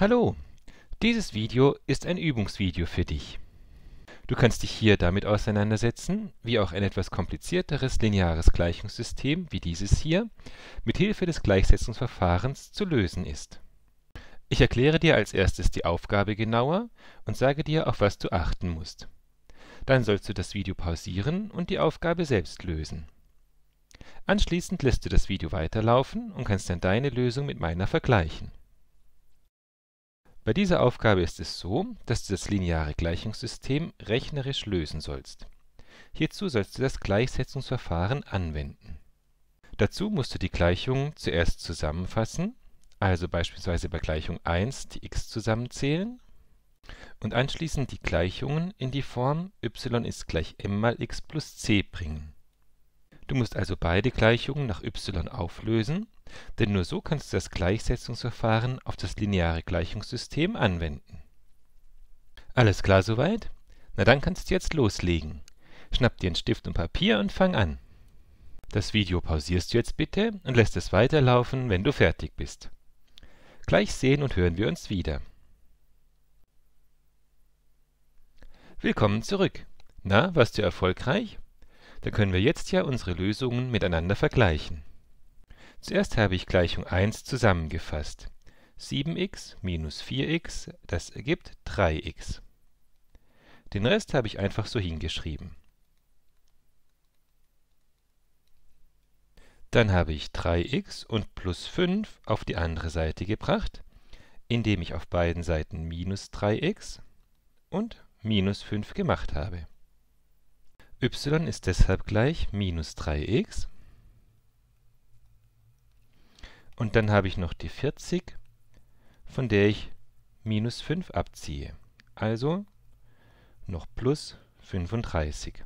Hallo, dieses Video ist ein Übungsvideo für dich. Du kannst dich hier damit auseinandersetzen, wie auch ein etwas komplizierteres lineares Gleichungssystem wie dieses hier mit Hilfe des Gleichsetzungsverfahrens zu lösen ist. Ich erkläre dir als erstes die Aufgabe genauer und sage dir, auf was du achten musst. Dann sollst du das Video pausieren und die Aufgabe selbst lösen. Anschließend lässt du das Video weiterlaufen und kannst dann deine Lösung mit meiner vergleichen. Bei dieser Aufgabe ist es so, dass du das lineare Gleichungssystem rechnerisch lösen sollst. Hierzu sollst du das Gleichsetzungsverfahren anwenden. Dazu musst du die Gleichungen zuerst zusammenfassen, also beispielsweise bei Gleichung 1 die x zusammenzählen und anschließend die Gleichungen in die Form y ist gleich m mal x plus c bringen. Du musst also beide Gleichungen nach y auflösen, denn nur so kannst du das Gleichsetzungsverfahren auf das lineare Gleichungssystem anwenden. Alles klar soweit? Na dann kannst du jetzt loslegen. Schnapp dir einen Stift und Papier und fang an. Das Video pausierst du jetzt bitte und lässt es weiterlaufen, wenn du fertig bist. Gleich sehen und hören wir uns wieder. Willkommen zurück. Na, warst du erfolgreich? Da können wir jetzt ja unsere Lösungen miteinander vergleichen. Zuerst habe ich Gleichung 1 zusammengefasst. 7x minus 4x, das ergibt 3x. Den Rest habe ich einfach so hingeschrieben. Dann habe ich 3x und plus 5 auf die andere Seite gebracht, indem ich auf beiden Seiten minus 3x und minus 5 gemacht habe y ist deshalb gleich minus 3x. Und dann habe ich noch die 40, von der ich minus 5 abziehe. Also noch plus 35.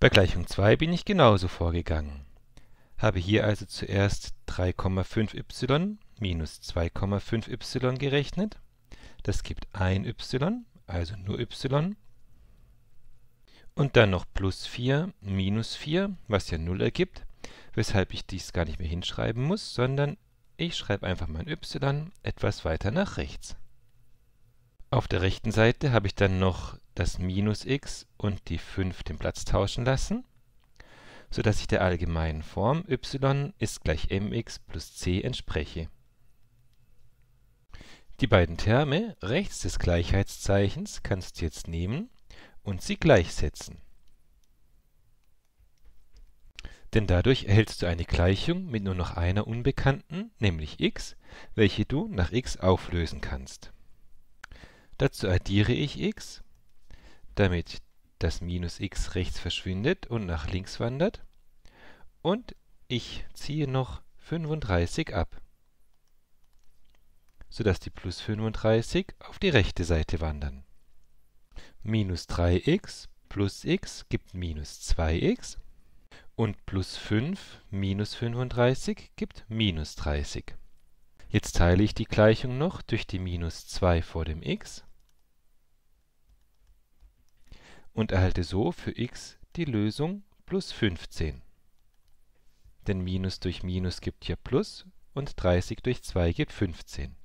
Bei Gleichung 2 bin ich genauso vorgegangen. Habe hier also zuerst 3,5y minus 2,5y gerechnet. Das gibt ein y, also nur y und dann noch plus 4 minus 4, was ja 0 ergibt, weshalb ich dies gar nicht mehr hinschreiben muss, sondern ich schreibe einfach mein y etwas weiter nach rechts. Auf der rechten Seite habe ich dann noch das minus x und die 5 den Platz tauschen lassen, sodass ich der allgemeinen Form y ist gleich mx plus c entspreche. Die beiden Terme rechts des Gleichheitszeichens kannst du jetzt nehmen und sie gleichsetzen. Denn dadurch erhältst du eine Gleichung mit nur noch einer Unbekannten, nämlich x, welche du nach x auflösen kannst. Dazu addiere ich x, damit das minus x rechts verschwindet und nach links wandert. Und ich ziehe noch 35 ab, sodass die plus 35 auf die rechte Seite wandern. Minus 3x plus x gibt minus 2x und plus 5 minus 35 gibt minus 30. Jetzt teile ich die Gleichung noch durch die minus 2 vor dem x und erhalte so für x die Lösung plus 15. Denn minus durch minus gibt ja plus und 30 durch 2 gibt 15.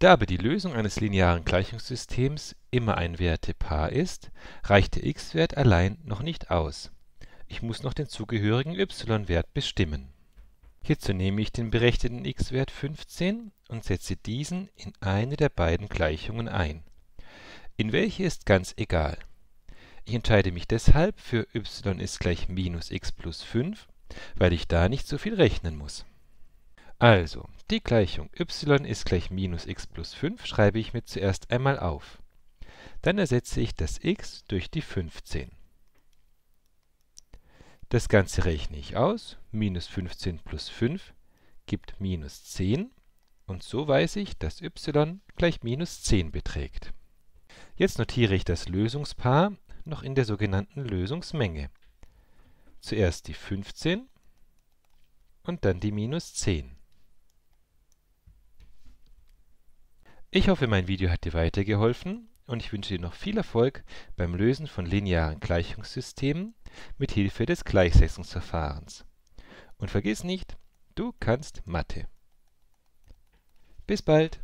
Da aber die Lösung eines linearen Gleichungssystems immer ein Wertepaar ist, reicht der x-Wert allein noch nicht aus. Ich muss noch den zugehörigen y-Wert bestimmen. Hierzu nehme ich den berechneten x-Wert 15 und setze diesen in eine der beiden Gleichungen ein. In welche ist ganz egal. Ich entscheide mich deshalb für y ist gleich minus x plus 5, weil ich da nicht so viel rechnen muss. Also, die Gleichung y ist gleich minus x plus 5 schreibe ich mir zuerst einmal auf. Dann ersetze ich das x durch die 15. Das Ganze rechne ich aus. Minus 15 plus 5 gibt minus 10. Und so weiß ich, dass y gleich minus 10 beträgt. Jetzt notiere ich das Lösungspaar noch in der sogenannten Lösungsmenge. Zuerst die 15 und dann die minus 10. Ich hoffe, mein Video hat dir weitergeholfen und ich wünsche dir noch viel Erfolg beim Lösen von linearen Gleichungssystemen mit Hilfe des Gleichsetzungsverfahrens. Und vergiss nicht, du kannst Mathe. Bis bald!